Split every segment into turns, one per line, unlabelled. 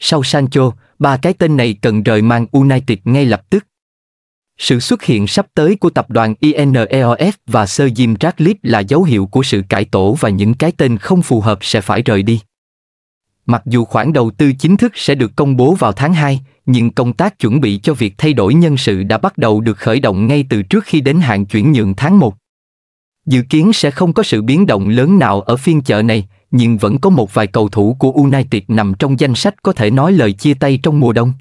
Sau Sancho, ba cái tên này cần rời mang United ngay lập tức. Sự xuất hiện sắp tới của tập đoàn INEOS và Sir Jim Ratcliffe là dấu hiệu của sự cải tổ và những cái tên không phù hợp sẽ phải rời đi. Mặc dù khoản đầu tư chính thức sẽ được công bố vào tháng 2, nhưng công tác chuẩn bị cho việc thay đổi nhân sự đã bắt đầu được khởi động ngay từ trước khi đến hạn chuyển nhượng tháng 1. Dự kiến sẽ không có sự biến động lớn nào ở phiên chợ này, nhưng vẫn có một vài cầu thủ của United nằm trong danh sách có thể nói lời chia tay trong mùa đông.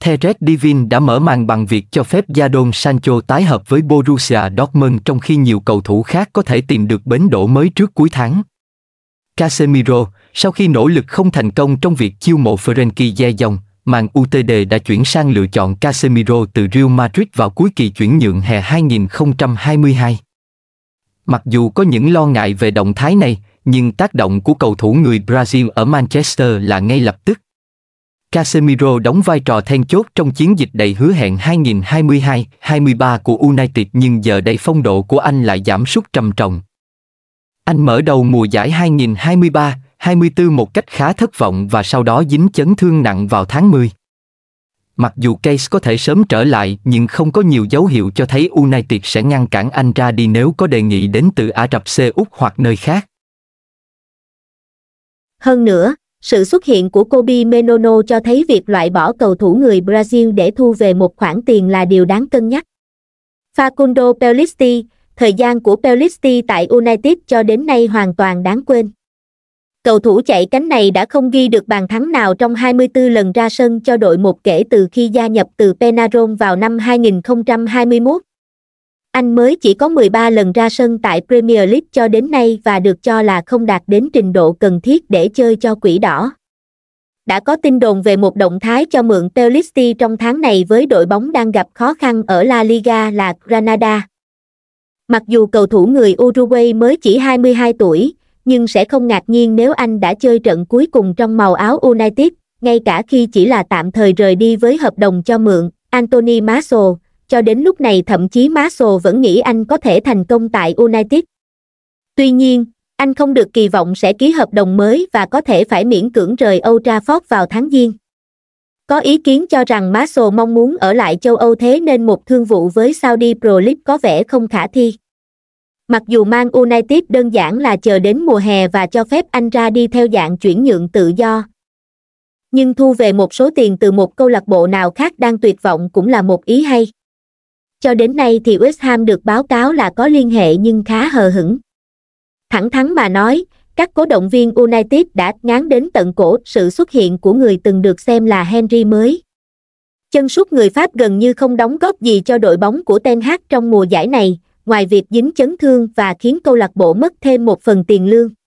Theret Divin đã mở màn bằng việc cho phép Jadon Sancho tái hợp với Borussia Dortmund trong khi nhiều cầu thủ khác có thể tìm được bến đỗ mới trước cuối tháng. Casemiro, sau khi nỗ lực không thành công trong việc chiêu mộ Frenkie de Jong, màn UTD đã chuyển sang lựa chọn Casemiro từ Real Madrid vào cuối kỳ chuyển nhượng hè 2022. Mặc dù có những lo ngại về động thái này, nhưng tác động của cầu thủ người Brazil ở Manchester là ngay lập tức. Casemiro đóng vai trò then chốt trong chiến dịch đầy hứa hẹn 2022-23 của United nhưng giờ đây phong độ của anh lại giảm sút trầm trọng. Anh mở đầu mùa giải 2023-24 một cách khá thất vọng và sau đó dính chấn thương nặng vào tháng 10. Mặc dù Case có thể sớm trở lại nhưng không có nhiều dấu hiệu cho thấy United sẽ ngăn cản anh ra đi nếu có đề nghị đến từ Ả Rập Xê Úc hoặc nơi khác.
Hơn nữa, sự xuất hiện của Kobe Menono cho thấy việc loại bỏ cầu thủ người Brazil để thu về một khoản tiền là điều đáng cân nhắc. Facundo Pellisti, thời gian của Pellisti tại United cho đến nay hoàn toàn đáng quên. Cầu thủ chạy cánh này đã không ghi được bàn thắng nào trong 24 lần ra sân cho đội một kể từ khi gia nhập từ Penarol vào năm 2021, anh mới chỉ có 13 lần ra sân tại Premier League cho đến nay và được cho là không đạt đến trình độ cần thiết để chơi cho quỷ đỏ. Đã có tin đồn về một động thái cho mượn Telisti trong tháng này với đội bóng đang gặp khó khăn ở La Liga là Granada. Mặc dù cầu thủ người Uruguay mới chỉ 22 tuổi, nhưng sẽ không ngạc nhiên nếu anh đã chơi trận cuối cùng trong màu áo United, ngay cả khi chỉ là tạm thời rời đi với hợp đồng cho mượn. Anthony Marshall, cho đến lúc này thậm chí Marshall vẫn nghĩ anh có thể thành công tại United. Tuy nhiên, anh không được kỳ vọng sẽ ký hợp đồng mới và có thể phải miễn cưỡng rời Old Trafford vào tháng Giêng. Có ý kiến cho rằng Marshall mong muốn ở lại châu Âu thế nên một thương vụ với Saudi Pro League có vẻ không khả thi. Mặc dù mang United đơn giản là chờ đến mùa hè và cho phép anh ra đi theo dạng chuyển nhượng tự do. Nhưng thu về một số tiền từ một câu lạc bộ nào khác đang tuyệt vọng cũng là một ý hay cho đến nay thì west ham được báo cáo là có liên hệ nhưng khá hờ hững thẳng thắn mà nói các cổ động viên united đã ngán đến tận cổ sự xuất hiện của người từng được xem là henry mới chân sút người pháp gần như không đóng góp gì cho đội bóng của ten hag trong mùa giải này ngoài việc dính chấn thương và khiến câu lạc bộ mất thêm một phần tiền lương